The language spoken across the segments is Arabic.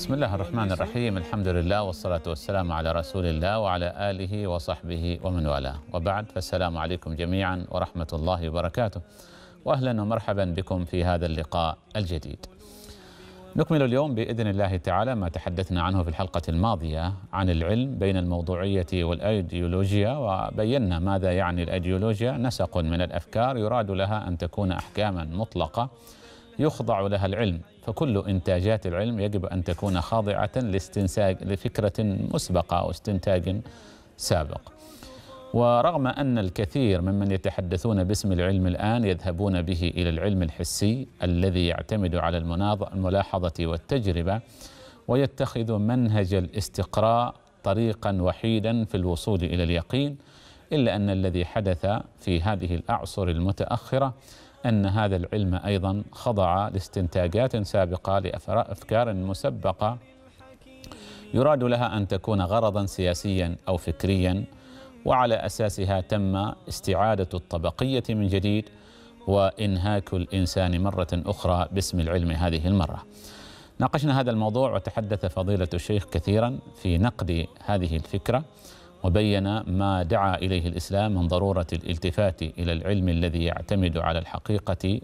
بسم الله الرحمن الرحيم الحمد لله والصلاة والسلام على رسول الله وعلى آله وصحبه ومن والاه وبعد فالسلام عليكم جميعا ورحمة الله وبركاته وأهلا ومرحبا بكم في هذا اللقاء الجديد نكمل اليوم بإذن الله تعالى ما تحدثنا عنه في الحلقة الماضية عن العلم بين الموضوعية والأيديولوجيا وبينا ماذا يعني الأيديولوجيا نسق من الأفكار يراد لها أن تكون أحكاما مطلقة يخضع لها العلم فكل إنتاجات العلم يجب أن تكون خاضعة لاستنساج لفكرة مسبقة أو استنتاج سابق ورغم أن الكثير ممن يتحدثون باسم العلم الآن يذهبون به إلى العلم الحسي الذي يعتمد على الملاحظة والتجربة ويتخذ منهج الاستقراء طريقا وحيدا في الوصول إلى اليقين إلا أن الذي حدث في هذه الأعصر المتأخرة أن هذا العلم أيضا خضع لاستنتاجات سابقة لأفكار مسبقة يراد لها أن تكون غرضا سياسيا أو فكريا وعلى أساسها تم استعادة الطبقية من جديد وإنهاك الإنسان مرة أخرى باسم العلم هذه المرة ناقشنا هذا الموضوع وتحدث فضيلة الشيخ كثيرا في نقد هذه الفكرة وبين ما دعا إليه الإسلام من ضرورة الالتفات إلى العلم الذي يعتمد على الحقيقة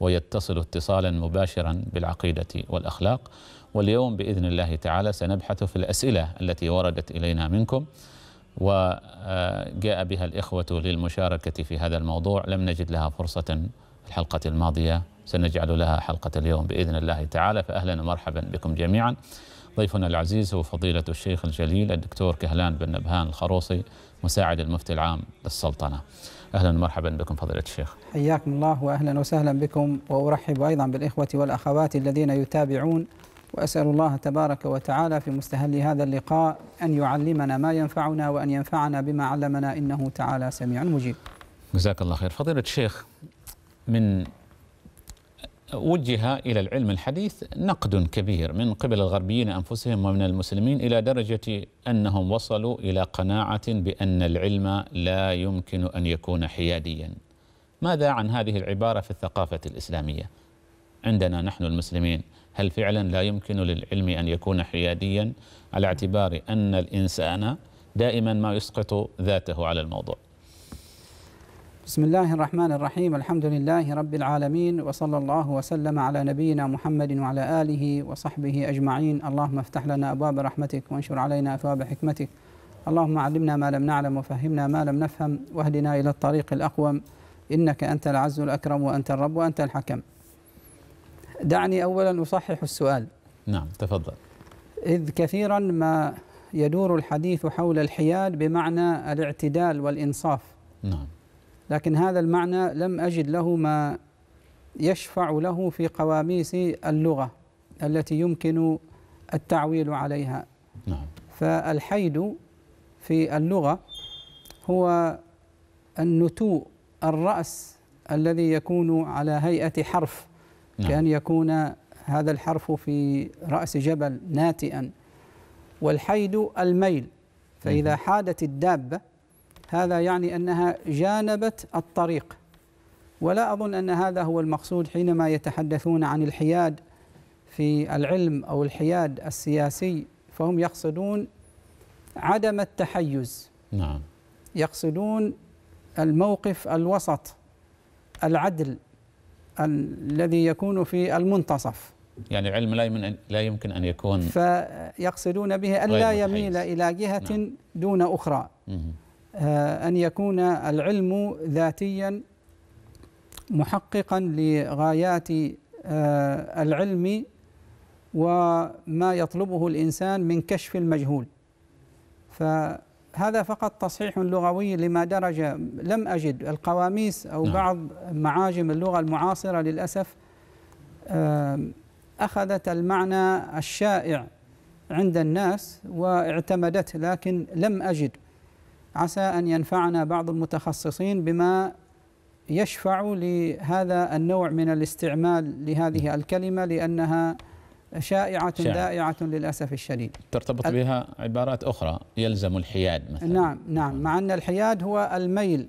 ويتصل اتصالا مباشرا بالعقيدة والأخلاق واليوم بإذن الله تعالى سنبحث في الأسئلة التي وردت إلينا منكم وجاء بها الإخوة للمشاركة في هذا الموضوع لم نجد لها فرصة في الحلقة الماضية سنجعل لها حلقة اليوم بإذن الله تعالى فأهلا ومرحبا بكم جميعا ضيفنا العزيز هو فضيلة الشيخ الجليل الدكتور كهلان بن نبهان الخروصي مساعد المفتي العام للسلطنة أهلا ومرحبا بكم فضيلة الشيخ حياكم الله وأهلا وسهلا بكم وأرحب أيضا بالإخوة والأخوات الذين يتابعون وأسأل الله تبارك وتعالى في مستهل هذا اللقاء أن يعلمنا ما ينفعنا وأن ينفعنا بما علمنا إنه تعالى سميع مجيب جزاك الله خير فضيلة الشيخ من وجه إلى العلم الحديث نقد كبير من قبل الغربيين أنفسهم ومن المسلمين إلى درجة أنهم وصلوا إلى قناعة بأن العلم لا يمكن أن يكون حياديا ماذا عن هذه العبارة في الثقافة الإسلامية؟ عندنا نحن المسلمين هل فعلا لا يمكن للعلم أن يكون حياديا على اعتبار أن الإنسان دائما ما يسقط ذاته على الموضوع بسم الله الرحمن الرحيم الحمد لله رب العالمين وصلى الله وسلم على نبينا محمد وعلى آله وصحبه أجمعين اللهم افتح لنا أبواب رحمتك وانشر علينا أثواب حكمتك اللهم علمنا ما لم نعلم وفهمنا ما لم نفهم واهدنا إلى الطريق الأقوم إنك أنت العز الأكرم وأنت الرب وأنت الحكم دعني أولا أصحح السؤال نعم تفضل إذ كثيرا ما يدور الحديث حول الحياد بمعنى الاعتدال والإنصاف نعم لكن هذا المعنى لم أجد له ما يشفع له في قواميس اللغة التي يمكن التعويل عليها نعم. فالحيد في اللغة هو النتوء الرأس الذي يكون على هيئة حرف نعم. كأن يكون هذا الحرف في رأس جبل ناتئا والحيد الميل فإذا حادت الدابة هذا يعني أنها جانبت الطريق ولا أظن أن هذا هو المقصود حينما يتحدثون عن الحياد في العلم أو الحياد السياسي فهم يقصدون عدم التحيز نعم يقصدون الموقف الوسط العدل الذي يكون في المنتصف يعني علم لا يمكن لا يمكن ان يكون فيقصدون به الا يميل الى جهه نعم. دون اخرى مه. آه، أن يكون العلم ذاتيا محققا لغايات آه، العلم وما يطلبه الإنسان من كشف المجهول فهذا فقط تصحيح لغوي لما درج لم أجد القواميس أو نعم. بعض معاجم اللغة المعاصرة للأسف آه، أخذت المعنى الشائع عند الناس واعتمدته لكن لم أجد عسى أن ينفعنا بعض المتخصصين بما يشفع لهذا النوع من الاستعمال لهذه الكلمة لأنها شائعة دائعة للأسف الشديد ترتبط بها عبارات أخرى يلزم الحياد مثلا نعم نعم مع أن الحياد هو الميل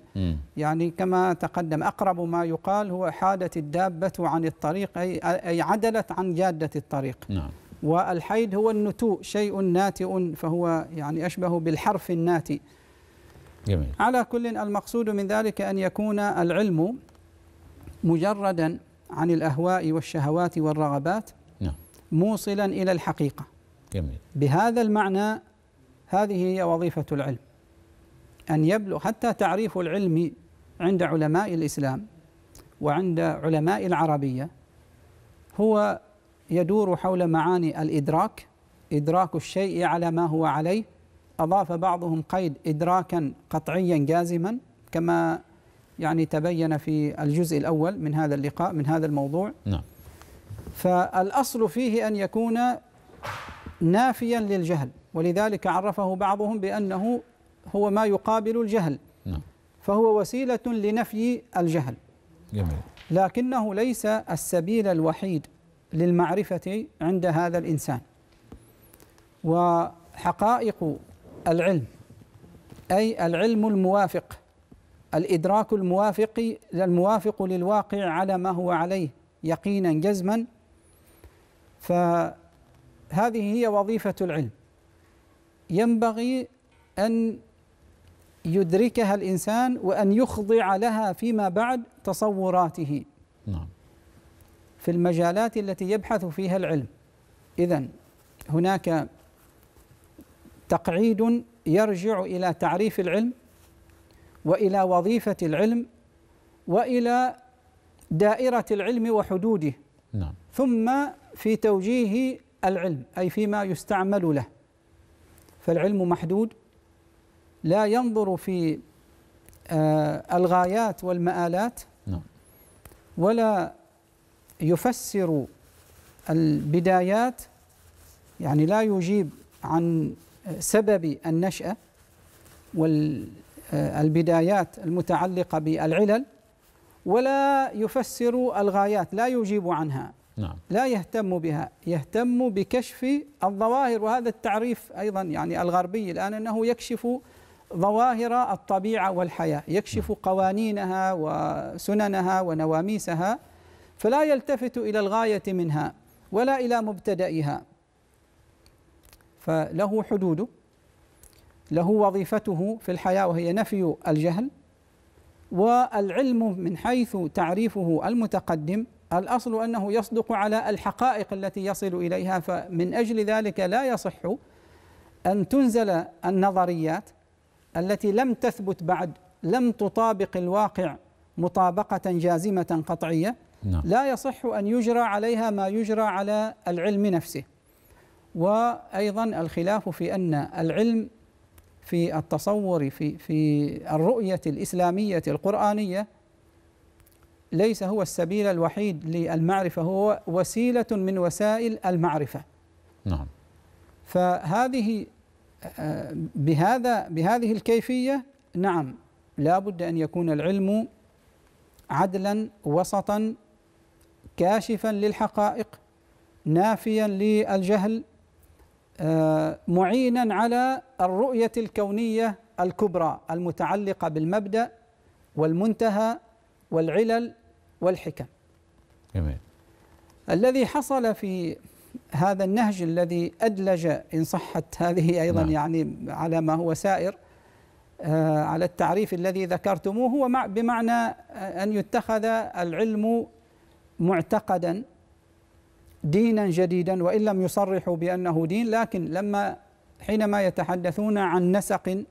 يعني كما تقدم أقرب ما يقال هو حادت الدابة عن الطريق أي, أي عدلت عن جادة الطريق نعم والحيد هو النتوء شيء ناتئ فهو يعني أشبه بالحرف الناتئ جميل. على كل المقصود من ذلك أن يكون العلم مجردا عن الأهواء والشهوات والرغبات نعم. موصلا إلى الحقيقة جميل. بهذا المعنى هذه هي وظيفة العلم أن يبلغ حتى تعريف العلم عند علماء الإسلام وعند علماء العربية هو يدور حول معاني الإدراك إدراك الشيء على ما هو عليه أضاف بعضهم قيد إدراكا قطعيا جازما كما يعني تبين في الجزء الأول من هذا اللقاء من هذا الموضوع نعم فالأصل فيه أن يكون نافيا للجهل ولذلك عرفه بعضهم بأنه هو ما يقابل الجهل نعم فهو وسيلة لنفي الجهل جميل لكنه ليس السبيل الوحيد للمعرفة عند هذا الإنسان وحقائق العلم أي العلم الموافق الإدراك الموافق الموافق للواقع على ما هو عليه يقينا جزما فهذه هي وظيفة العلم ينبغي أن يدركها الإنسان وأن يخضع لها فيما بعد تصوراته نعم في المجالات التي يبحث فيها العلم إذا هناك تقعيد يرجع الى تعريف العلم والى وظيفه العلم والى دائره العلم وحدوده نعم. ثم في توجيه العلم اي فيما يستعمل له فالعلم محدود لا ينظر في آه الغايات والمآلات نعم. ولا يفسر البدايات يعني لا يجيب عن سبب النشأة والبدايات المتعلقة بالعلل ولا يفسر الغايات لا يجيب عنها نعم. لا يهتم بها يهتم بكشف الظواهر وهذا التعريف أيضا يعني الغربي الآن أنه يكشف ظواهر الطبيعة والحياة يكشف نعم. قوانينها وسننها ونواميسها فلا يلتفت إلى الغاية منها ولا إلى مبتدئها فله حدوده له وظيفته في الحياة وهي نفي الجهل والعلم من حيث تعريفه المتقدم الأصل أنه يصدق على الحقائق التي يصل إليها فمن أجل ذلك لا يصح أن تنزل النظريات التي لم تثبت بعد لم تطابق الواقع مطابقة جازمة قطعية نعم. لا يصح أن يجرى عليها ما يجرى على العلم نفسه وايضا الخلاف في ان العلم في التصور في في الرؤيه الاسلاميه القرانيه ليس هو السبيل الوحيد للمعرفه هو وسيله من وسائل المعرفه نعم فهذه بهذا بهذه الكيفيه نعم لا بد ان يكون العلم عدلا وسطا كاشفا للحقائق نافيا للجهل آه، معينا على الرؤية الكونية الكبرى المتعلقة بالمبدأ والمنتهى والعلل والحكم جميل. الذي حصل في هذا النهج الذي أدلج إن صحت هذه أيضا نعم. يعني على ما هو سائر آه، على التعريف الذي ذكرتموه هو بمعنى أن يتخذ العلم معتقدا دينا جديدا وان لم يصرحوا بانه دين لكن لما حينما يتحدثون عن نسق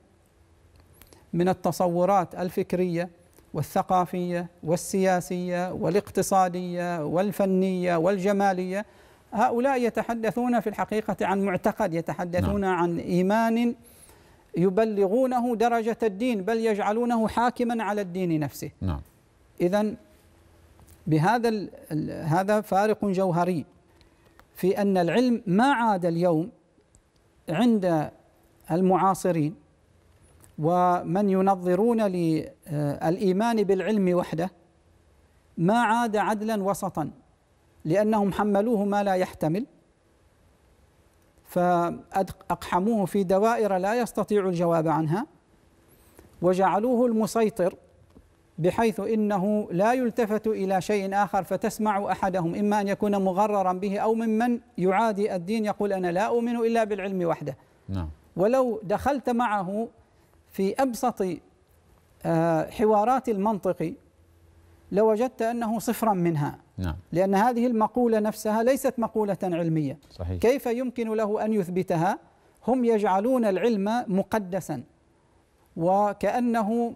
من التصورات الفكريه والثقافيه والسياسيه والاقتصاديه والفنيه والجماليه هؤلاء يتحدثون في الحقيقه عن معتقد يتحدثون نعم. عن ايمان يبلغونه درجه الدين بل يجعلونه حاكما على الدين نفسه نعم. اذا بهذا هذا فارق جوهري في أن العلم ما عاد اليوم عند المعاصرين ومن ينظرون للإيمان آه، بالعلم وحده ما عاد عدلا وسطا لأنهم حملوه ما لا يحتمل فأقحموه في دوائر لا يستطيع الجواب عنها وجعلوه المسيطر بحيث انه لا يلتفت الى شيء اخر فتسمع احدهم اما ان يكون مغررا به او ممن يعادي الدين يقول انا لا اؤمن الا بالعلم وحده. نعم. ولو دخلت معه في ابسط آه، حوارات المنطق لوجدت انه صفرا منها. نعم. لان هذه المقوله نفسها ليست مقوله علميه. صحيح. كيف يمكن له ان يثبتها؟ هم يجعلون العلم مقدسا وكانه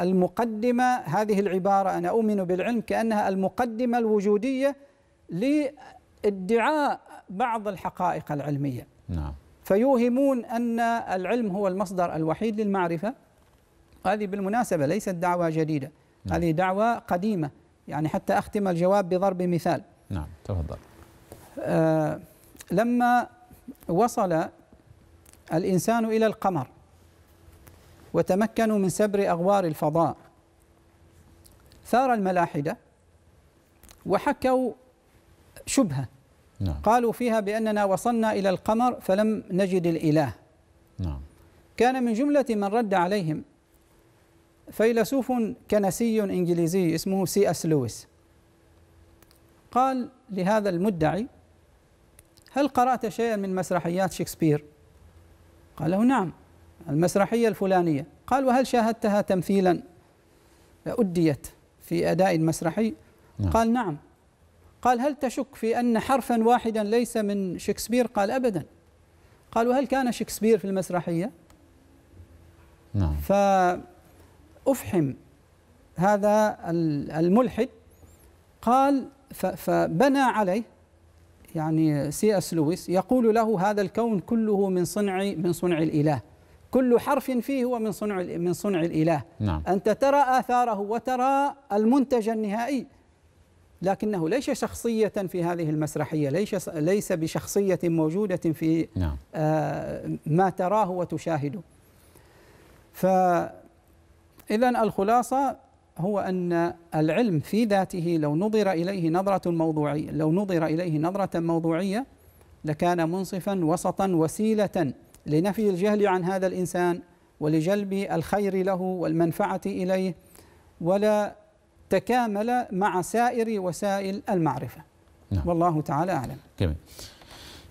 المقدمة هذه العبارة أنا أؤمن بالعلم كأنها المقدمة الوجودية لادعاء بعض الحقائق العلمية نعم. فيوهمون أن العلم هو المصدر الوحيد للمعرفة هذه بالمناسبة ليست دعوة جديدة نعم. هذه دعوة قديمة يعني حتى أختم الجواب بضرب مثال نعم تفضل آه لما وصل الإنسان إلى القمر وتمكنوا من سبر أغوار الفضاء ثار الملاحدة وحكوا شبهة نعم. قالوا فيها بأننا وصلنا إلى القمر فلم نجد الإله نعم. كان من جملة من رد عليهم فيلسوف كنسي إنجليزي اسمه سي أس لويس قال لهذا المدعي هل قرأت شيئا من مسرحيات شكسبير؟ قال له نعم المسرحية الفلانية قال وهل شاهدتها تمثيلا أديت في أداء مسرحي نعم. قال نعم قال هل تشك في أن حرفا واحدا ليس من شكسبير قال أبدا قال وهل كان شكسبير في المسرحية نعم فأفحم هذا الملحد قال فبنى عليه يعني سي اس لويس يقول له هذا الكون كله من صنع من صنع الاله كل حرف فيه هو من صنع من صنع الاله نعم. انت ترى اثاره وترى المنتج النهائي لكنه ليس شخصيه في هذه المسرحيه ليس ليس بشخصيه موجوده في نعم. آه ما تراه وتشاهده ف اذا الخلاصه هو ان العلم في ذاته لو نظر اليه نظره موضوعيه لو نظر اليه نظره موضوعيه لكان منصفا وسطا وسيله لنفي الجهل عن هذا الإنسان ولجلب الخير له والمنفعة إليه ولا تكامل مع سائر وسائل المعرفة نعم. والله تعالى أعلم جميل.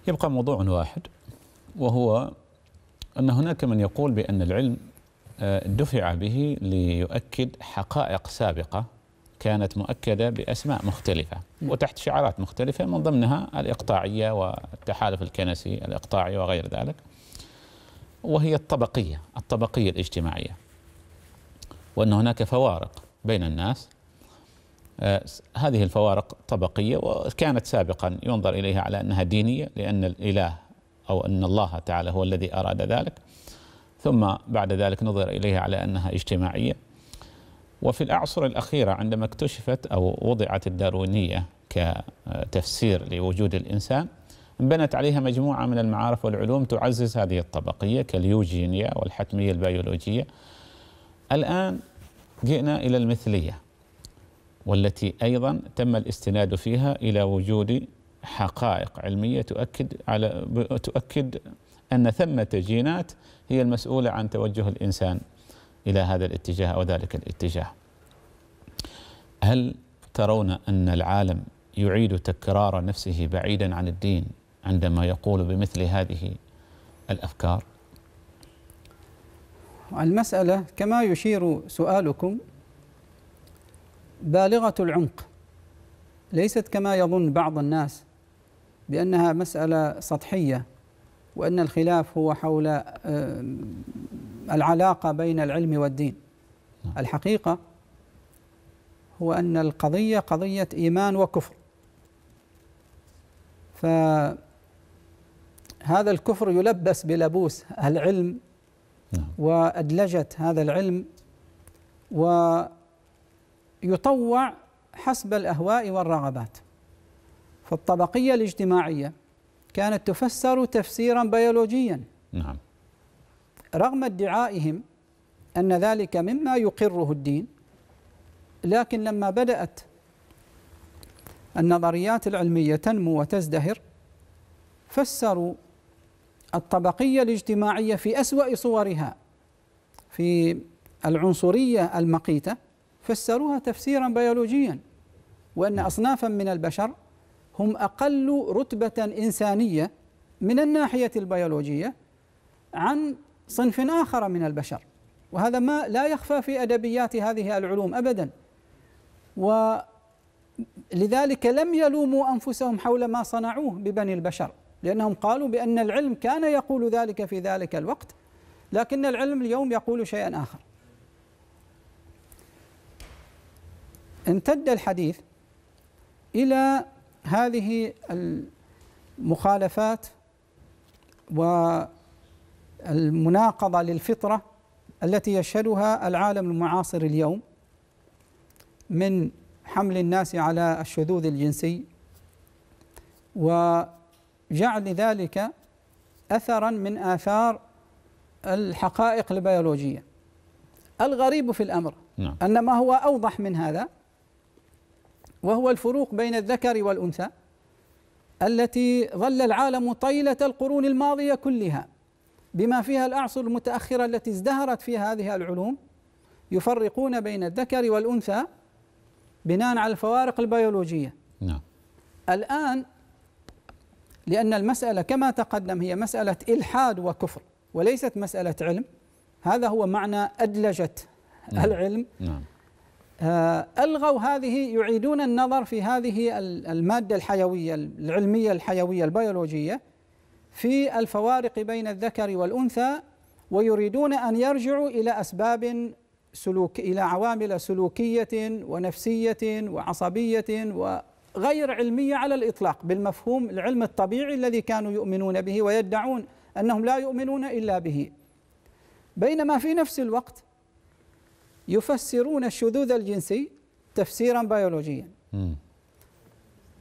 يبقى موضوع واحد وهو أن هناك من يقول بأن العلم آه، دفع به ليؤكد حقائق سابقة كانت مؤكدة بأسماء مختلفة نعم. وتحت شعارات مختلفة من ضمنها الإقطاعية والتحالف الكنسي الإقطاعي وغير ذلك وهي الطبقية الطبقية الاجتماعية وأن هناك فوارق بين الناس آه، هذه الفوارق طبقية وكانت سابقا ينظر إليها على أنها دينية لأن الإله أو أن الله تعالى هو الذي أراد ذلك ثم بعد ذلك نظر إليها على أنها اجتماعية وفي الأعصر الأخيرة عندما اكتشفت أو وضعت الداروينية كتفسير لوجود الإنسان انبنت عليها مجموعة من المعارف والعلوم تعزز هذه الطبقية كاليوجينيا والحتمية البيولوجية الآن جئنا إلى المثلية والتي أيضا تم الاستناد فيها إلى وجود حقائق علمية تؤكد على تؤكد أن ثمة جينات هي المسؤولة عن توجه الإنسان إلى هذا الاتجاه أو ذلك الاتجاه هل ترون أن العالم يعيد تكرار نفسه بعيدا عن الدين عندما يقول بمثل هذه الافكار؟ المساله كما يشير سؤالكم بالغه العمق ليست كما يظن بعض الناس بانها مساله سطحيه وان الخلاف هو حول آه، العلاقه بين العلم والدين نعم. الحقيقه هو ان القضيه قضيه ايمان وكفر ف هذا الكفر يلبس بلبوس العلم نعم. وأدلجة هذا العلم ويطوع حسب الأهواء والرغبات فالطبقية الاجتماعية كانت تفسر تفسيرا بيولوجيا نعم رغم ادعائهم أن ذلك مما يقره الدين لكن لما بدأت النظريات العلمية تنمو وتزدهر فسروا الطبقية الاجتماعية في أسوأ صورها في العنصرية المقيتة فسروها تفسيرا بيولوجيا وأن نعم. أصنافا من البشر هم أقل رتبة إنسانية من الناحية البيولوجية عن صنف آخر من البشر وهذا ما لا يخفى في أدبيات هذه العلوم أبدا ولذلك لم يلوموا أنفسهم حول ما صنعوه ببني البشر لأنهم قالوا بأن العلم كان يقول ذلك في ذلك الوقت لكن العلم اليوم يقول شيئا آخر امتد الحديث إلى هذه المخالفات والمناقضة للفطرة التي يشهدها العالم المعاصر اليوم من حمل الناس على الشذوذ الجنسي و جعل ذلك اثرا من اثار الحقائق البيولوجيه الغريب في الامر نعم. ان ما هو اوضح من هذا وهو الفروق بين الذكر والانثى التي ظل العالم طيله القرون الماضيه كلها بما فيها الاعصر المتاخره التي ازدهرت في هذه العلوم يفرقون بين الذكر والانثى بناء على الفوارق البيولوجيه نعم الان لأن المسألة كما تقدم هي مسألة إلحاد وكفر وليست مسألة علم هذا هو معنى أدلجت نعم. العلم نعم. آه، ألغوا هذه يعيدون النظر في هذه المادة الحيوية العلمية الحيوية البيولوجية في الفوارق بين الذكر والأنثى ويريدون أن يرجعوا إلى أسباب سلوك إلى عوامل سلوكية ونفسية وعصبية و غير علمية على الإطلاق بالمفهوم العلم الطبيعي الذي كانوا يؤمنون به ويدعون أنهم لا يؤمنون إلا به بينما في نفس الوقت يفسرون الشذوذ الجنسي تفسيرا بيولوجيا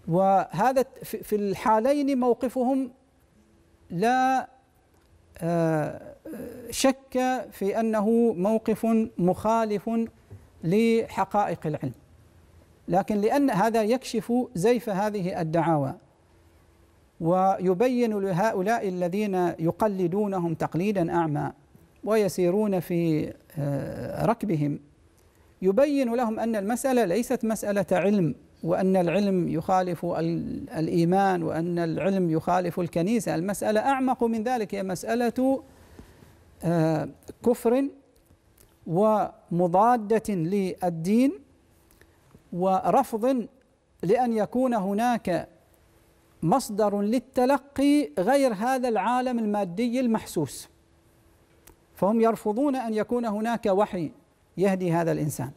وهذا في الحالين موقفهم لا آه، شك في انه موقف مخالف لحقائق العلم لكن لأن هذا يكشف زيف هذه الدعاوى ويبين لهؤلاء الذين يقلدونهم تقليدا أعمى ويسيرون في آه، ركبهم يبين لهم أن المسألة ليست مسألة علم وأن العلم يخالف الإيمان وأن العلم يخالف الكنيسة المسألة أعمق من ذلك هي مسألة آه، كفر ومضادة للدين ورفض لأن يكون هناك مصدر للتلقي غير هذا العالم المادي المحسوس فهم يرفضون أن يكون هناك وحي يهدي هذا الإنسان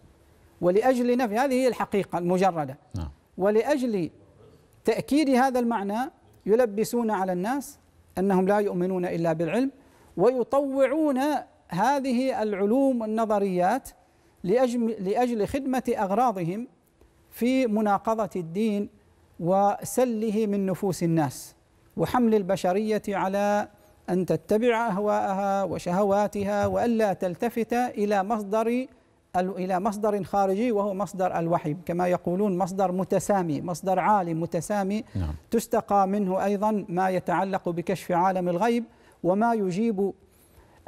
ولأجل نفي هذه هي الحقيقة المجردة نعم. ولأجل تأكيد هذا المعنى يلبسون على الناس أنهم لا يؤمنون إلا بالعلم ويطوعون هذه العلوم والنظريات لأجل, لأجل خدمة أغراضهم في مناقضه الدين وسله من نفوس الناس وحمل البشريه على ان تتبع اهواءها وشهواتها والا تلتفت الى مصدر الى مصدر خارجي وهو مصدر الوحي كما يقولون مصدر متسامي مصدر عالي متسامي نعم. تستقى منه ايضا ما يتعلق بكشف عالم الغيب وما يجيب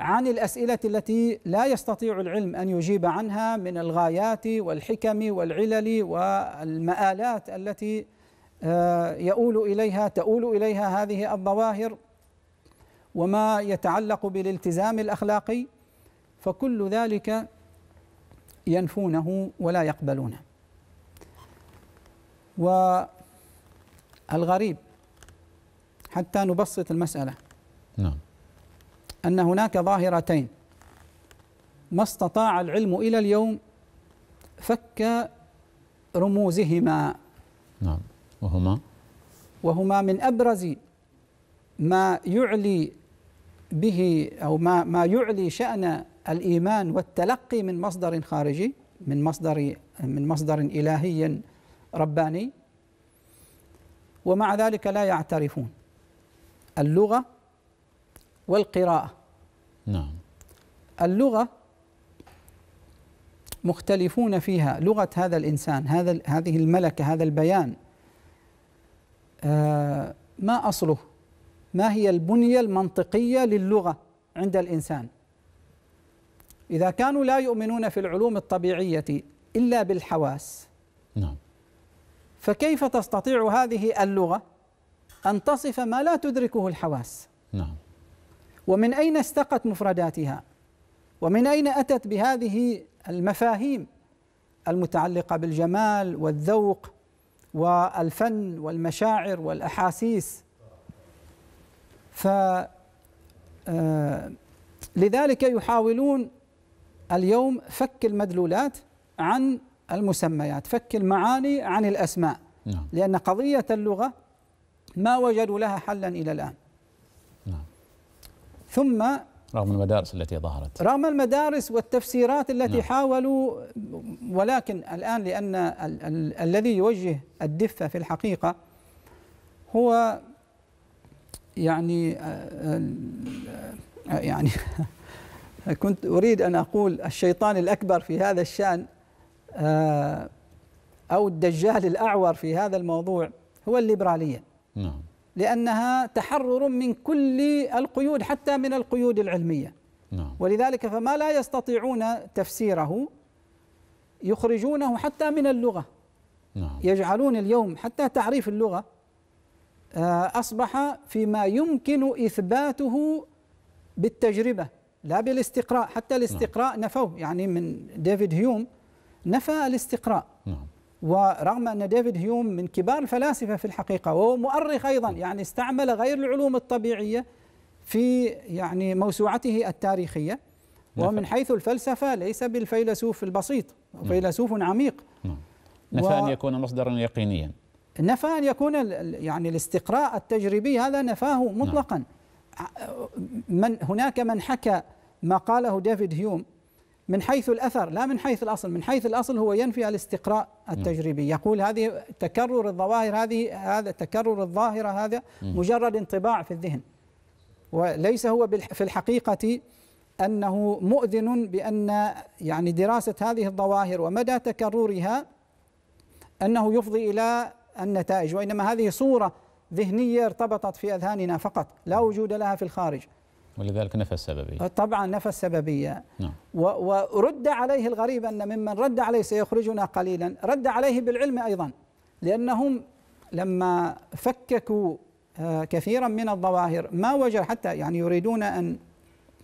عن الاسئله التي لا يستطيع العلم ان يجيب عنها من الغايات والحكم والعلل والمآلات التي آه، يؤول اليها تؤول اليها هذه الظواهر وما يتعلق بالالتزام الاخلاقي فكل ذلك ينفونه ولا يقبلونه والغريب حتى نبسط المساله نعم أن هناك ظاهرتين ما استطاع العلم إلى اليوم فك رموزهما نعم وهما وهما من أبرز ما يعلي به أو ما, ما يعلي شأن الإيمان والتلقي من مصدر خارجي من مصدر من مصدر إلهي رباني ومع ذلك لا يعترفون اللغة والقراءة نعم اللغة مختلفون فيها لغة هذا الإنسان هذا هذه الملكة هذا البيان آه، ما أصله ما هي البنية المنطقية للغة عند الإنسان إذا كانوا لا يؤمنون في العلوم الطبيعية إلا بالحواس نعم فكيف تستطيع هذه اللغة أن تصف ما لا تدركه الحواس نعم ومن أين استقت مفرداتها ومن أين أتت بهذه المفاهيم المتعلقة بالجمال والذوق والفن والمشاعر والأحاسيس آه، لذلك يحاولون اليوم فك المدلولات عن المسميات فك المعاني عن الأسماء نعم. لأن قضية اللغة ما وجدوا لها حلا إلى الآن ثم رغم المدارس التي ظهرت رغم المدارس والتفسيرات التي نعم. حاولوا ولكن الآن لأن ال ال الذي يوجه الدفة في الحقيقة هو يعني آه، آه، آه، يعني كنت أريد أن أقول الشيطان الأكبر في هذا الشأن أو الدجال الأعور في هذا الموضوع هو الليبرالية نعم لأنها تحرر من كل القيود حتى من القيود العلمية نعم. ولذلك فما لا يستطيعون تفسيره يخرجونه حتى من اللغة نعم. يجعلون اليوم حتى تعريف اللغة آه، أصبح فيما يمكن إثباته بالتجربة لا بالاستقراء حتى الاستقراء نعم. نفوه يعني من ديفيد هيوم نفى الاستقراء نعم. ورغم أن ديفيد هيوم من كبار الفلاسفة في الحقيقة وهو مؤرخ أيضا يعني استعمل غير العلوم الطبيعية في يعني موسوعته التاريخية نعم. ومن حيث الفلسفة ليس بالفيلسوف البسيط نعم. فيلسوف عميق نعم. نفى أن يكون مصدرا يقينيا نفى أن يكون يعني الاستقراء التجريبي هذا نفاه مطلقا من هناك من حكى ما قاله ديفيد هيوم من حيث الأثر لا من حيث الأصل من حيث الأصل هو ينفي الاستقراء التجريبي يقول هذه تكرر الظواهر هذه هذا تكرر الظاهرة هذا مجرد انطباع في الذهن وليس هو في الحقيقة أنه مؤذن بأن يعني دراسة هذه الظواهر ومدى تكررها أنه يفضي إلى النتائج وإنما هذه صورة ذهنية ارتبطت في أذهاننا فقط لا وجود لها في الخارج ولذلك نفى السببية أه، طبعا نفى السببية نعم. ورد عليه الغريب أن ممن رد عليه سيخرجنا قليلا رد عليه بالعلم أيضا لأنهم لما فككوا أه، كثيرا من الظواهر ما وجد حتى يعني يريدون أن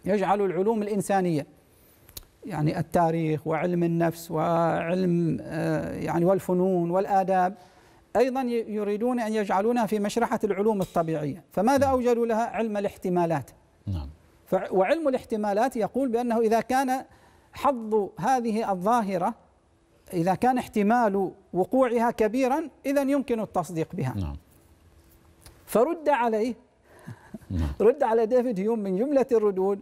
يجعلوا العلوم الإنسانية يعني التاريخ وعلم النفس وعلم أه، يعني والفنون والآداب أيضا يريدون أن يجعلونها في مشرحة العلوم الطبيعية فماذا أوجدوا لها علم الاحتمالات نعم وعلم الاحتمالات يقول بأنه إذا كان حظ هذه الظاهرة إذا كان احتمال وقوعها كبيرا إذا يمكن التصديق بها نعم. فرد عليه نعم. رد على ديفيد هيوم من جملة الردود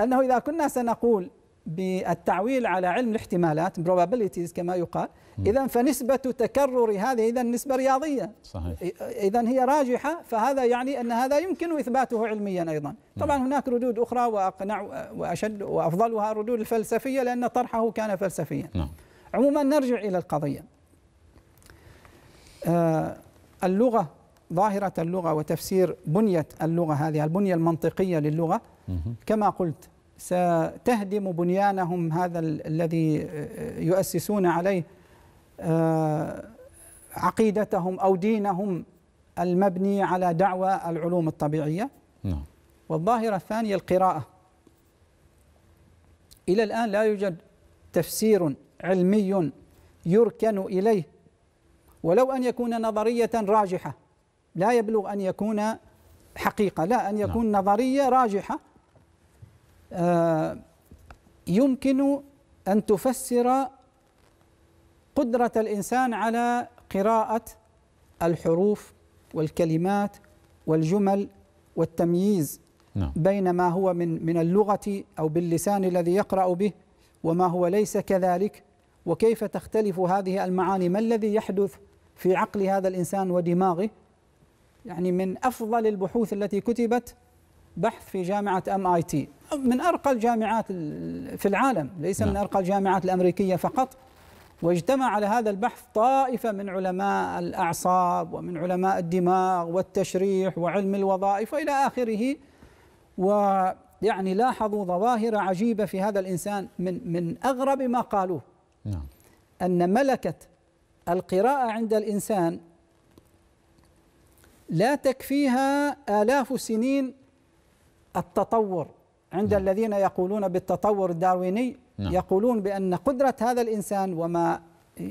أنه إذا كنا سنقول بالتعويل على علم الاحتمالات probabilities كما يقال اذا فنسبه تكرر هذه اذا نسبه رياضيه صحيح اذا هي راجحه فهذا يعني ان هذا يمكن اثباته علميا ايضا طبعا هناك ردود اخرى واقنع واشد وافضلها الردود الفلسفيه لان طرحه كان فلسفيا نعم. عموما نرجع الى القضيه آه، اللغه ظاهره اللغه وتفسير بنيه اللغه هذه البنيه المنطقيه للغه كما قلت ستهدم بنيانهم هذا الذي يؤسسون عليه آه، عقيدتهم أو دينهم المبني على دعوى العلوم الطبيعية نعم. والظاهرة الثانية القراءة إلى الآن لا يوجد تفسير علمي يركن إليه ولو أن يكون نظرية راجحة لا يبلغ أن يكون حقيقة لا أن يكون نعم. نظرية راجحة آه، يمكن أن تفسر قدرة الإنسان على قراءة الحروف والكلمات والجمل والتمييز نعم. بين ما هو من من اللغة أو باللسان الذي يقرأ به وما هو ليس كذلك وكيف تختلف هذه المعاني ما الذي يحدث في عقل هذا الإنسان ودماغه يعني من أفضل البحوث التي كتبت بحث في جامعة ام اي تي من ارقى الجامعات في العالم ليس من نعم. ارقى الجامعات الامريكية فقط واجتمع على هذا البحث طائفة من علماء الاعصاب ومن علماء الدماغ والتشريح وعلم الوظائف والى اخره ويعني لاحظوا ظواهر عجيبة في هذا الانسان من من اغرب ما قالوه نعم ان ملكة القراءة عند الانسان لا تكفيها آلاف السنين التطور عند نعم. الذين يقولون بالتطور الدارويني نعم. يقولون بأن قدرة هذا الإنسان وما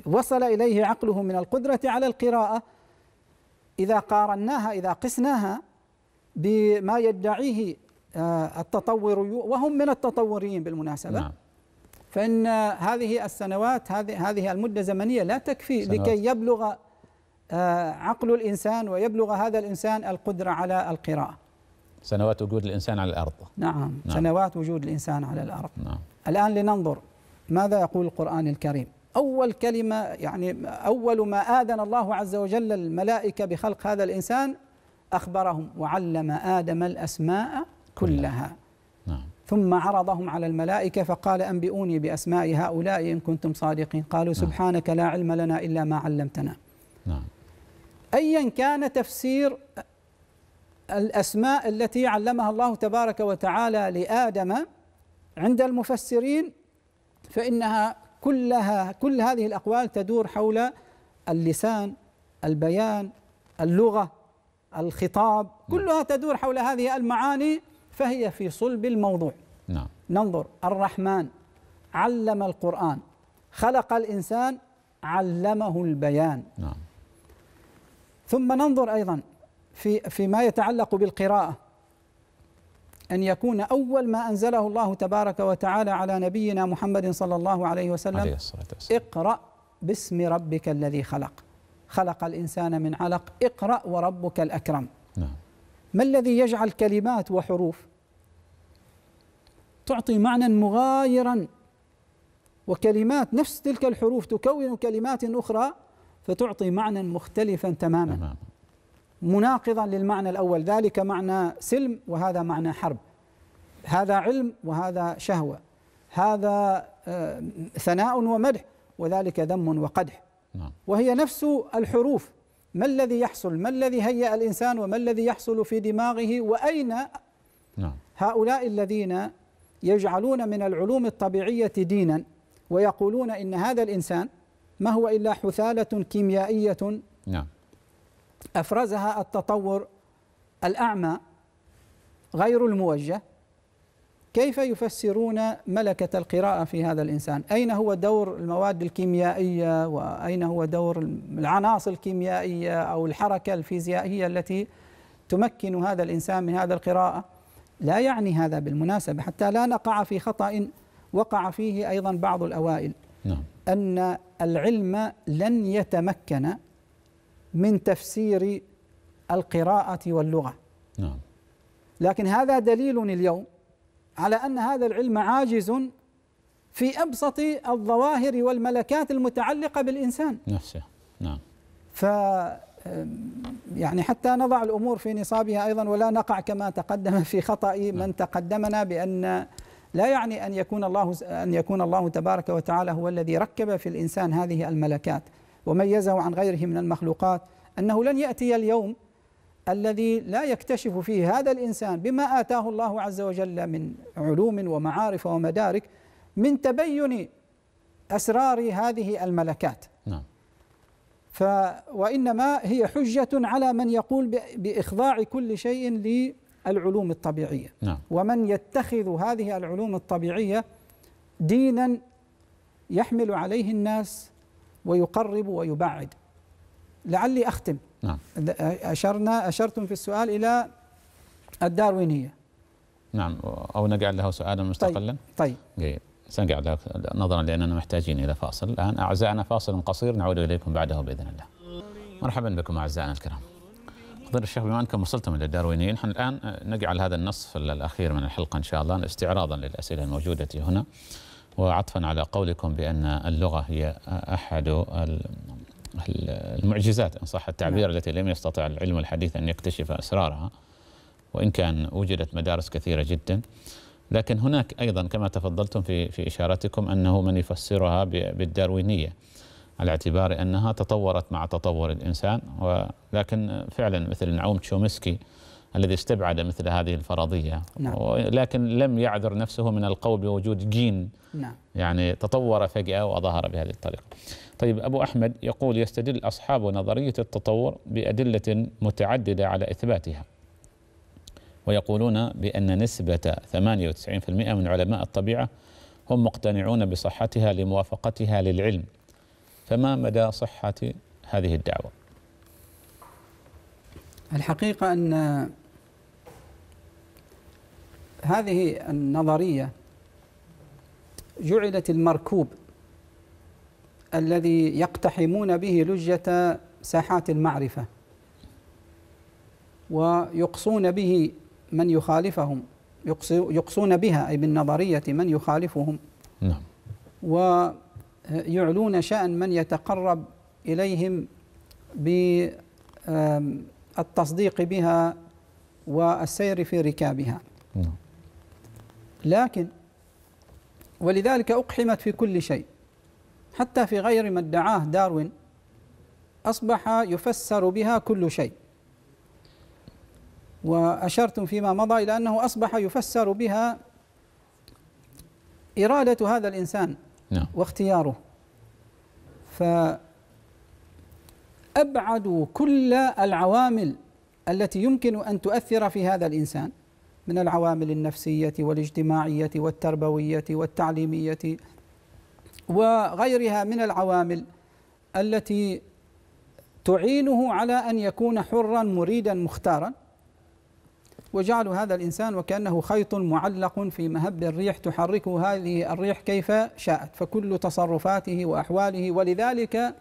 وصل إليه عقله من القدرة على القراءة إذا قارناها إذا قسناها بما يدعيه آه، التطور وهم من التطوريين بالمناسبة نعم. فإن هذه السنوات هذه هذه المدة الزمنية لا تكفي سنوات. لكي يبلغ آه، عقل الإنسان ويبلغ هذا الإنسان القدرة على القراءة سنوات وجود الإنسان على الأرض نعم, نعم. سنوات وجود الإنسان على الأرض نعم. الآن لننظر ماذا يقول القرآن الكريم أول كلمة يعني أول ما آذن الله عز وجل الملائكة بخلق هذا الإنسان أخبرهم وعلم آدم الأسماء كلها نعم. نعم. ثم عرضهم على الملائكة فقال أنبئوني بأسماء هؤلاء إن كنتم صادقين قالوا نعم. سبحانك لا علم لنا إلا ما علمتنا نعم. أيا كان تفسير الأسماء التي علمها الله تبارك وتعالى لآدم عند المفسرين فإنها كلها كل هذه الأقوال تدور حول اللسان البيان اللغة الخطاب كلها تدور حول هذه المعاني فهي في صلب الموضوع نعم. ننظر الرحمن علم القرآن خلق الإنسان علمه البيان نعم. ثم ننظر أيضا في فيما يتعلق بالقراءة أن يكون أول ما أنزله الله تبارك وتعالى على نبينا محمد صلى الله عليه وسلم عليه الصلاة والسلام اقرأ باسم ربك الذي خلق خلق الإنسان من علق اقرأ وربك الأكرم نعم. ما الذي يجعل كلمات وحروف تعطي معنى مغايرا وكلمات نفس تلك الحروف تكون كلمات أخرى فتعطي معنى مختلفا تماما, تماما. مناقضا للمعنى الأول ذلك معنى سلم وهذا معنى حرب هذا علم وهذا شهوة هذا آه، ثناء ومدح وذلك ذم وقدح نعم. وهي نفس الحروف ما الذي يحصل ما الذي هيأ الإنسان وما الذي يحصل في دماغه وأين نعم. هؤلاء الذين يجعلون من العلوم الطبيعية دينا ويقولون إن هذا الإنسان ما هو إلا حثالة كيميائية نعم أفرزها التطور الأعمى غير الموجه كيف يفسرون ملكة القراءة في هذا الإنسان؟ أين هو دور المواد الكيميائية وأين هو دور العناصر الكيميائية أو الحركة الفيزيائية التي تمكن هذا الإنسان من هذا القراءة؟ لا يعني هذا بالمناسبة حتى لا نقع في خطأ وقع فيه أيضا بعض الأوائل نعم. أن العلم لن يتمكن من تفسير القراءة واللغة نعم لكن هذا دليل اليوم على أن هذا العلم عاجز في أبسط الظواهر والملكات المتعلقة بالإنسان نفسه نعم ف يعني حتى نضع الأمور في نصابها أيضا ولا نقع كما تقدم في خطأ نعم. من تقدمنا بأن لا يعني أن يكون الله أن يكون الله تبارك وتعالى هو الذي ركب في الإنسان هذه الملكات وميزه عن غيره من المخلوقات أنه لن يأتي اليوم الذي لا يكتشف فيه هذا الإنسان بما آتاه الله عز وجل من علوم ومعارف ومدارك من تبين أسرار هذه الملكات نعم ف وإنما هي حجة على من يقول بإخضاع كل شيء للعلوم الطبيعية نعم. ومن يتخذ هذه العلوم الطبيعية دينا يحمل عليه الناس ويقرب ويبعد لعلي أختم نعم. أشرنا أشرتم في السؤال إلى الداروينية نعم أو نجعل له سؤالا طيب، مستقلا طيب, طيب. سنجعل نظرا لأننا محتاجين إلى فاصل الآن أعزائنا فاصل قصير نعود إليكم بعده بإذن الله مرحبا بكم أعزائنا الكرام فضيلة الشيخ بما أنكم وصلتم إلى الداروينيين نحن الآن نجعل هذا النصف الأخير من الحلقة إن شاء الله استعراضا للأسئلة الموجودة هنا وعطفا على قولكم بأن اللغة هي أحد المعجزات إن صح التعبير نعم. التي لم يستطع العلم الحديث أن يكتشف أسرارها وإن كان وجدت مدارس كثيرة جدا لكن هناك أيضا كما تفضلتم في في إشارتكم أنه من يفسرها بالداروينية على اعتبار أنها تطورت مع تطور الإنسان ولكن فعلا مثل نعوم تشومسكي الذي استبعد مثل هذه الفرضية نعم. لكن لم يعذر نفسه من القول بوجود جين نعم. يعني تطور فجأة وظهر بهذه الطريقة طيب أبو أحمد يقول يستدل أصحاب نظرية التطور بأدلة متعددة على إثباتها ويقولون بأن نسبة 98% من علماء الطبيعة هم مقتنعون بصحتها لموافقتها للعلم فما مدى صحة هذه الدعوة؟ الحقيقة أن هذه النظرية جعلت المركوب الذي يقتحمون به لجة ساحات المعرفة ويقصون به من يخالفهم يقصون بها أي بالنظرية من يخالفهم نعم ويعلون شأن من يتقرب إليهم بالتصديق بها والسير في ركابها نعم لكن ولذلك أقحمت في كل شيء حتى في غير ما ادعاه داروين أصبح يفسر بها كل شيء وأشرتم فيما مضى إلى أنه أصبح يفسر بها إرادة هذا الإنسان نعم. واختياره فأبعدوا كل العوامل التي يمكن أن تؤثر في هذا الإنسان من العوامل النفسية والاجتماعية والتربوية والتعليمية وغيرها من العوامل التي تعينه على أن يكون حرا مريدا مختارا وجعل هذا الإنسان وكأنه خيط معلق في مهب الريح تحرك هذه الريح كيف شاءت فكل تصرفاته وأحواله ولذلك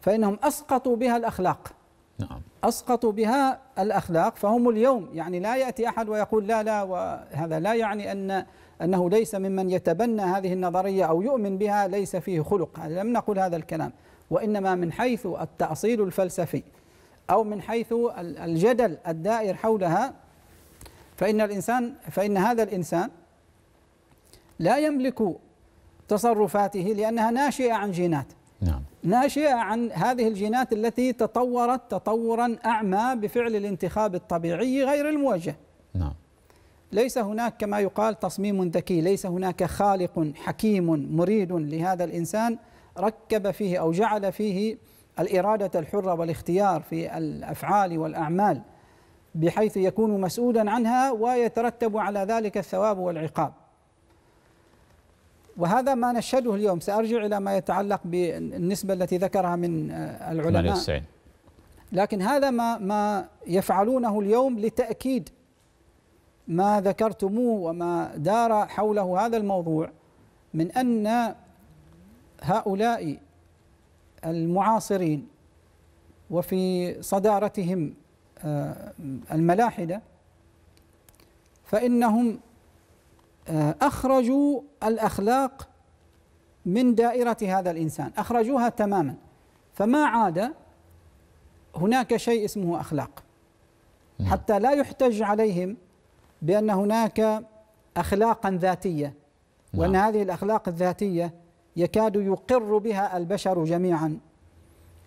فإنهم أسقطوا بها الأخلاق نعم أسقطوا بها الأخلاق فهم اليوم يعني لا يأتي أحد ويقول لا لا وهذا لا يعني أن أنه ليس ممن يتبنى هذه النظرية أو يؤمن بها ليس فيه خلق لم نقل هذا الكلام وإنما من حيث التأصيل الفلسفي أو من حيث الجدل الدائر حولها فإن الإنسان فإن هذا الإنسان لا يملك تصرفاته لأنها ناشئة عن جينات نعم ناشئه عن هذه الجينات التي تطورت تطورا اعمى بفعل الانتخاب الطبيعي غير الموجه. نعم. ليس هناك كما يقال تصميم ذكي، ليس هناك خالق حكيم مريد لهذا الانسان ركب فيه او جعل فيه الاراده الحره والاختيار في الافعال والاعمال بحيث يكون مسؤولا عنها ويترتب على ذلك الثواب والعقاب. وهذا ما نشهده اليوم سأرجع إلى ما يتعلق بالنسبة التي ذكرها من آه، العلماء 98. لكن هذا ما ما يفعلونه اليوم لتأكيد ما ذكرتموه وما دار حوله هذا الموضوع من أن هؤلاء المعاصرين وفي صدارتهم آه، الملاحدة فإنهم آه، اخرجوا الاخلاق من دائره هذا الانسان اخرجوها تماما فما عاد هناك شيء اسمه اخلاق حتى لا يحتج عليهم بان هناك اخلاقا ذاتيه وان نعم. هذه الاخلاق الذاتيه يكاد يقر بها البشر جميعا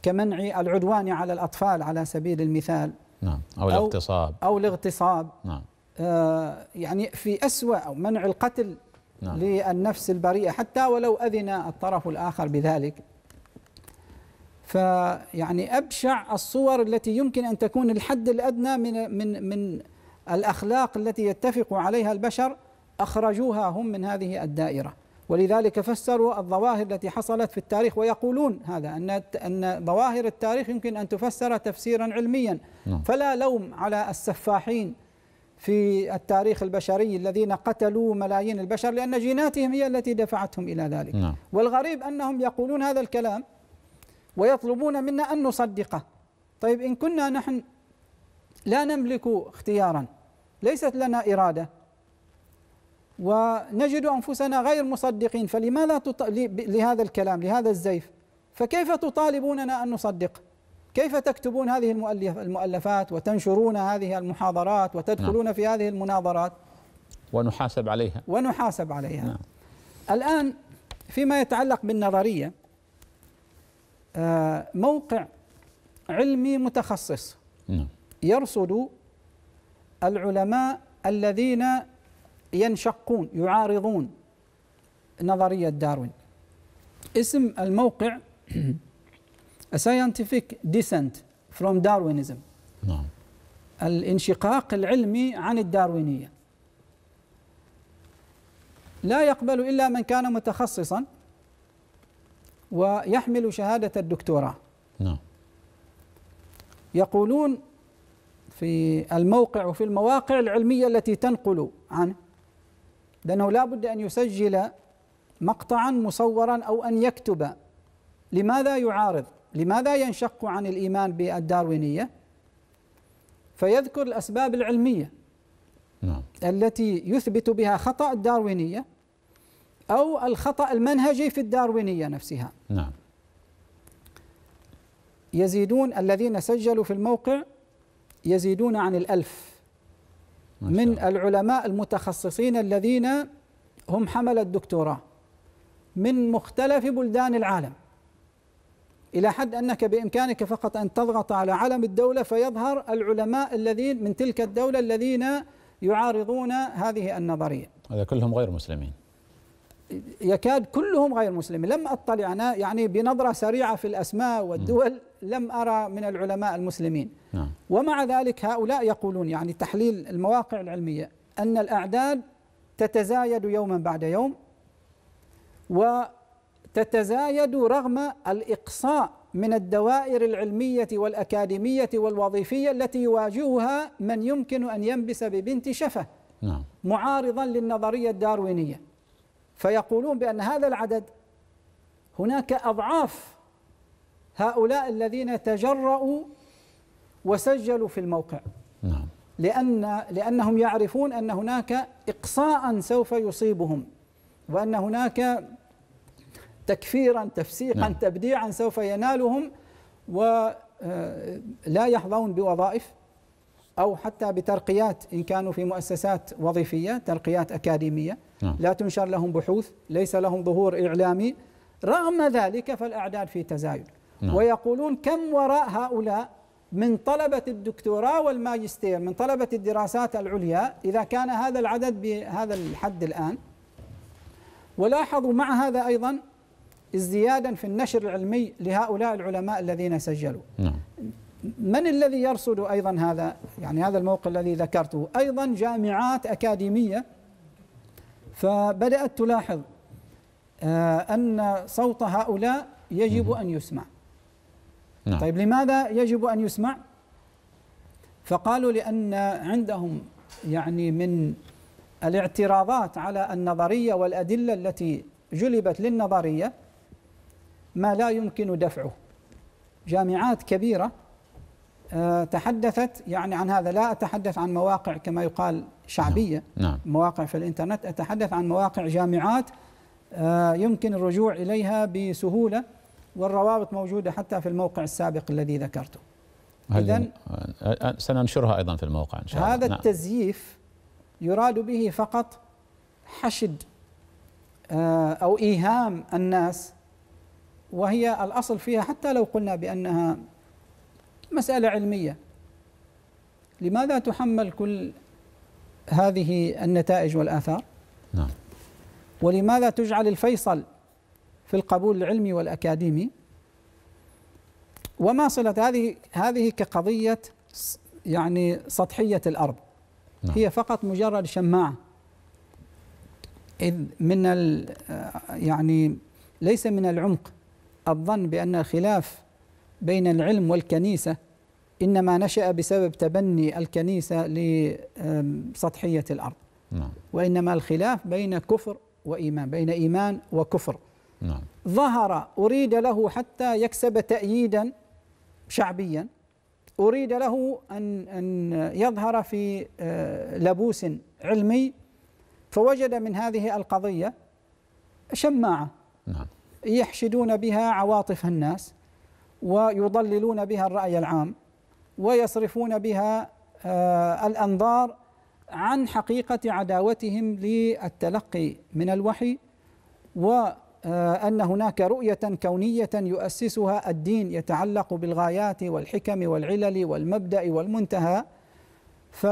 كمنع العدوان على الاطفال على سبيل المثال نعم او الاغتصاب او الاغتصاب نعم آه، يعني في أسوأ منع القتل نعم. للنفس البريئة حتى ولو أذن الطرف الآخر بذلك فيعني أبشع الصور التي يمكن أن تكون الحد الأدنى من من من الأخلاق التي يتفق عليها البشر أخرجوها هم من هذه الدائرة ولذلك فسروا الظواهر التي حصلت في التاريخ ويقولون هذا أن أن ظواهر التاريخ يمكن أن تفسر تفسيرا علميا نعم. فلا لوم على السفاحين في التاريخ البشري الذين قتلوا ملايين البشر لأن جيناتهم هي التي دفعتهم إلى ذلك نعم. والغريب أنهم يقولون هذا الكلام ويطلبون منا أن نصدقه طيب إن كنا نحن لا نملك اختيارا ليست لنا إرادة ونجد أنفسنا غير مصدقين فلماذا تط... لهذا الكلام لهذا الزيف فكيف تطالبوننا أن نصدق كيف تكتبون هذه المؤلف المؤلفات وتنشرون هذه المحاضرات وتدخلون نعم. في هذه المناظرات ونحاسب عليها ونحاسب عليها نعم. الآن فيما يتعلق بالنظرية آه، موقع علمي متخصص نعم. يرصد العلماء الذين ينشقون يعارضون نظرية داروين اسم الموقع a scientific descent from Darwinism نعم الانشقاق العلمي عن الداروينية لا يقبل إلا من كان متخصصا ويحمل شهادة الدكتوراه نعم يقولون في الموقع وفي المواقع العلمية التي تنقل عنه لأنه لا بد أن يسجل مقطعا مصورا أو أن يكتب لماذا يعارض لماذا ينشق عن الإيمان بالداروينية فيذكر الأسباب العلمية نعم. التي يثبت بها خطأ الداروينية أو الخطأ المنهجي في الداروينية نفسها نعم يزيدون الذين سجلوا في الموقع يزيدون عن الألف من العلماء المتخصصين الذين هم حمل الدكتوراه من مختلف بلدان العالم إلى حد أنك بإمكانك فقط أن تضغط على علم الدولة فيظهر العلماء الذين من تلك الدولة الذين يعارضون هذه النظرية هذا كلهم غير مسلمين يكاد كلهم غير مسلمين لم أطلع أنا يعني بنظرة سريعة في الأسماء والدول لم أرى من العلماء المسلمين نعم. ومع ذلك هؤلاء يقولون يعني تحليل المواقع العلمية أن الأعداد تتزايد يوما بعد يوم و تتزايد رغم الإقصاء من الدوائر العلمية والأكاديمية والوظيفية التي يواجهها من يمكن أن ينبس ببنت شفة نعم. معارضا للنظرية الداروينية فيقولون بأن هذا العدد هناك أضعاف هؤلاء الذين تجرؤوا وسجلوا في الموقع نعم. لأن لأنهم يعرفون أن هناك إقصاء سوف يصيبهم وأن هناك تكفيرا تفسيقا نعم. تبديعا سوف ينالهم ولا آه، يحظون بوظائف أو حتى بترقيات إن كانوا في مؤسسات وظيفية ترقيات أكاديمية نعم. لا تنشر لهم بحوث ليس لهم ظهور إعلامي رغم ذلك فالأعداد في تزايد نعم. ويقولون كم وراء هؤلاء من طلبة الدكتوراه والماجستير من طلبة الدراسات العليا إذا كان هذا العدد بهذا الحد الآن ولاحظوا مع هذا أيضا ازديادا في النشر العلمي لهؤلاء العلماء الذين سجلوا نعم. من الذي يرصد أيضا هذا يعني هذا الموقع الذي ذكرته أيضا جامعات أكاديمية فبدأت تلاحظ آه، أن صوت هؤلاء يجب أن يسمع نعم. طيب لماذا يجب أن يسمع فقالوا لأن عندهم يعني من الاعتراضات على النظرية والأدلة التي جلبت للنظرية ما لا يمكن دفعه جامعات كبيرة آه، تحدثت يعني عن هذا لا أتحدث عن مواقع كما يقال شعبية نعم. نعم. مواقع في الإنترنت أتحدث عن مواقع جامعات آه، يمكن الرجوع إليها بسهولة والروابط موجودة حتى في الموقع السابق الذي ذكرته إذن آه، سننشرها أيضا في الموقع إن شاء الله هذا نعم. التزييف يراد به فقط حشد أو إيهام الناس وهي الاصل فيها حتى لو قلنا بانها مساله علميه لماذا تحمل كل هذه النتائج والاثار؟ نعم ولماذا تجعل الفيصل في القبول العلمي والاكاديمي؟ وما صله هذه هذه كقضيه يعني سطحيه الارض نعم. هي فقط مجرد شماعه إذ من يعني ليس من العمق الظن بأن الخلاف بين العلم والكنيسة إنما نشأ بسبب تبني الكنيسة لسطحية الأرض نعم. وإنما الخلاف بين كفر وإيمان بين إيمان وكفر نعم. ظهر أريد له حتى يكسب تأييدا شعبيا أريد له أن, أن يظهر في آه، لبوس علمي فوجد من هذه القضية شماعة نعم يحشدون بها عواطف الناس ويضللون بها الرأي العام ويصرفون بها آه، الأنظار عن حقيقة عداوتهم للتلقي من الوحي وأن آه، هناك رؤية كونية يؤسسها الدين يتعلق بالغايات والحكم والعلل والمبدأ والمنتهى ف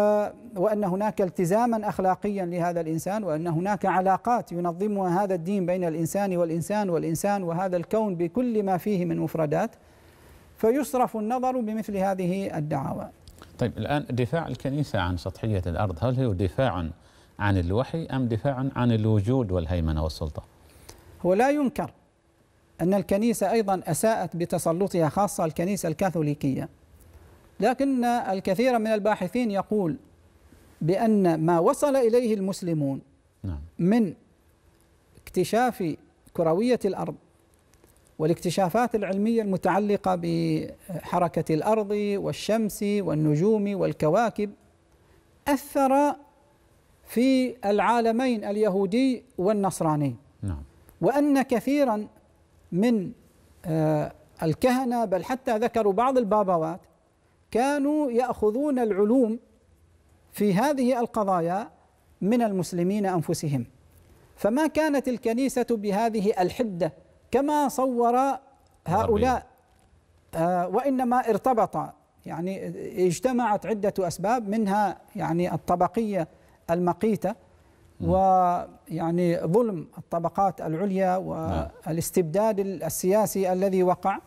وأن هناك التزاما أخلاقيا لهذا الإنسان وأن هناك علاقات ينظمها هذا الدين بين الإنسان والإنسان والإنسان وهذا الكون بكل ما فيه من مفردات فيصرف النظر بمثل هذه الدعاوى طيب الآن دفاع الكنيسة عن سطحية الأرض هل هو دفاع عن الوحي أم دفاع عن الوجود والهيمنة والسلطة هو لا ينكر أن الكنيسة أيضا أساءت بتسلطها خاصة الكنيسة الكاثوليكية لكن الكثير من الباحثين يقول بأن ما وصل إليه المسلمون نعم. من اكتشاف كروية الأرض والاكتشافات العلمية المتعلقة بحركة الأرض والشمس والنجوم والكواكب أثر في العالمين اليهودي والنصراني نعم. وأن كثيرا من آه، الكهنة بل حتى ذكروا بعض البابوات كانوا ياخذون العلوم في هذه القضايا من المسلمين انفسهم فما كانت الكنيسه بهذه الحده كما صور هؤلاء آه وانما ارتبط يعني اجتمعت عده اسباب منها يعني الطبقيه المقيته ويعني ظلم الطبقات العليا نعم. والاستبداد السياسي الذي وقع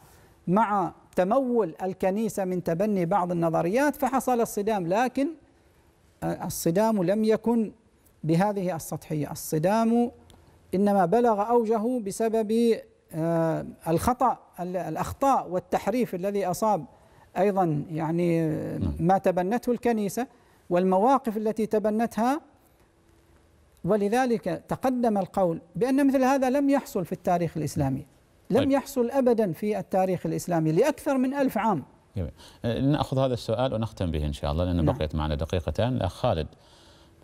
مع تمول الكنيسة من تبني بعض النظريات فحصل الصدام لكن الصدام لم يكن بهذه السطحية الصدام إنما بلغ أوجه بسبب آه، الخطأ الأخطاء والتحريف الذي أصاب أيضا يعني نعم. ما تبنته الكنيسة والمواقف التي تبنتها ولذلك تقدم القول بأن مثل هذا لم يحصل في التاريخ الإسلامي لم طيب. يحصل أبدا في التاريخ الإسلامي لأكثر من ألف عام جميل. أه، نأخذ هذا السؤال ونختم به إن شاء الله لأن نعم. بقيت معنا دقيقتان الأخ خالد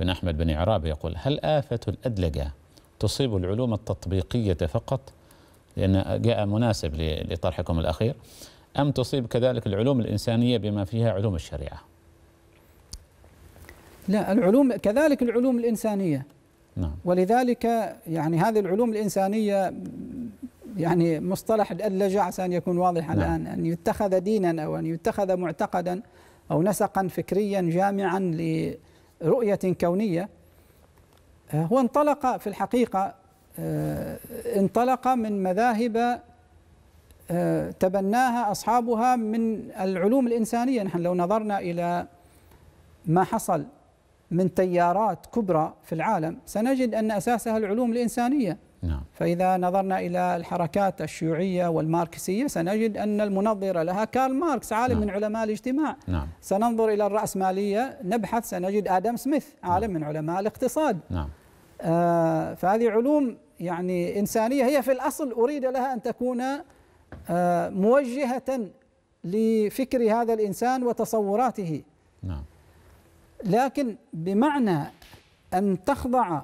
بن أحمد بن عرابي يقول هل آفة الأدلجة تصيب العلوم التطبيقية فقط لأن جاء مناسب لطرحكم الأخير أم تصيب كذلك العلوم الإنسانية بما فيها علوم الشريعة لا العلوم كذلك العلوم الإنسانية نعم. ولذلك يعني هذه العلوم الإنسانية يعني مصطلح الأدلجة عسى أن يكون واضحا نعم. الآن أن يتخذ دينا أو أن يتخذ معتقدا أو نسقا فكريا جامعا لرؤية كونية آه، هو انطلق في الحقيقة آه، انطلق من مذاهب آه، تبناها أصحابها من العلوم الإنسانية نحن لو نظرنا إلى ما حصل من تيارات كبرى في العالم سنجد أن أساسها العلوم الإنسانية نعم. فإذا نظرنا إلى الحركات الشيوعية والماركسية سنجد أن المنظر لها كارل ماركس عالم نعم. من علماء الاجتماع نعم. سننظر إلى الرأسمالية نبحث سنجد آدم سميث عالم نعم. من علماء الاقتصاد نعم. آه فهذه علوم يعني إنسانية هي في الأصل أريد لها أن تكون آه موجهة لفكر هذا الإنسان وتصوراته نعم. لكن بمعنى أن تخضع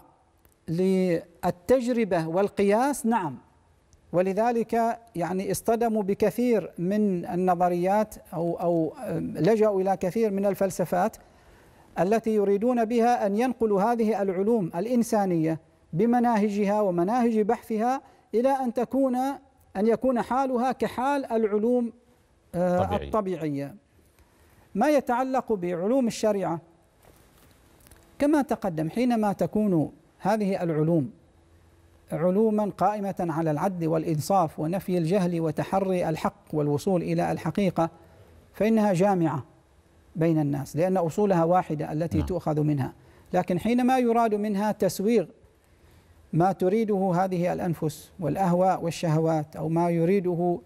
للتجربه والقياس نعم ولذلك يعني اصطدموا بكثير من النظريات او او لجأوا الى كثير من الفلسفات التي يريدون بها ان ينقلوا هذه العلوم الانسانيه بمناهجها ومناهج بحثها الى ان تكون ان يكون حالها كحال العلوم آه، طبيعي. الطبيعيه. ما يتعلق بعلوم الشريعه كما تقدم حينما تكون هذه العلوم علوما قائمة على العدل والإنصاف ونفي الجهل وتحري الحق والوصول إلى الحقيقة فإنها جامعة بين الناس لأن أصولها واحدة التي نعم. تؤخذ منها لكن حينما يراد منها تسويغ ما تريده هذه الأنفس والأهواء والشهوات أو ما يريده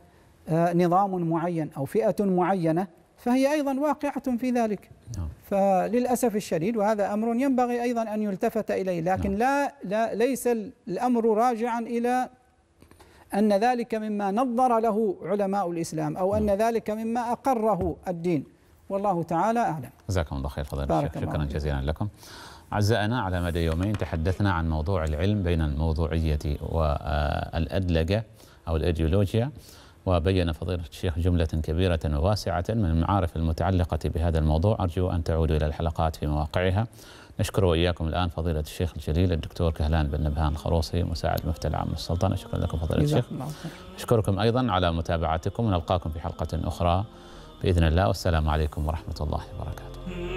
آه، نظام معين أو فئة معينة فهي أيضا واقعة في ذلك نعم. فللاسف الشديد وهذا امر ينبغي ايضا ان يلتفت اليه لكن نعم. لا لا ليس الامر راجعا الى ان ذلك مما نظر له علماء الاسلام او ان نعم. ذلك مما اقره الدين والله تعالى اعلم. جزاكم الله خير فضيله الشيخ شكرا جزيلا لكم. عزائنا على مدى يومين تحدثنا عن موضوع العلم بين الموضوعية والأدلجة أو الأيديولوجيا وبين فضيلة الشيخ جملة كبيرة وواسعة من المعارف المتعلقة بهذا الموضوع أرجو أن تعودوا إلى الحلقات في مواقعها نشكر وإياكم الآن فضيلة الشيخ الجليل الدكتور كهلان بن نبهان الخروصي مساعد المفتي العام للسلطنة شكرا لكم فضيلة الشيخ أشكركم أيضا على متابعتكم ونلقاكم في حلقة أخرى بإذن الله والسلام عليكم ورحمة الله وبركاته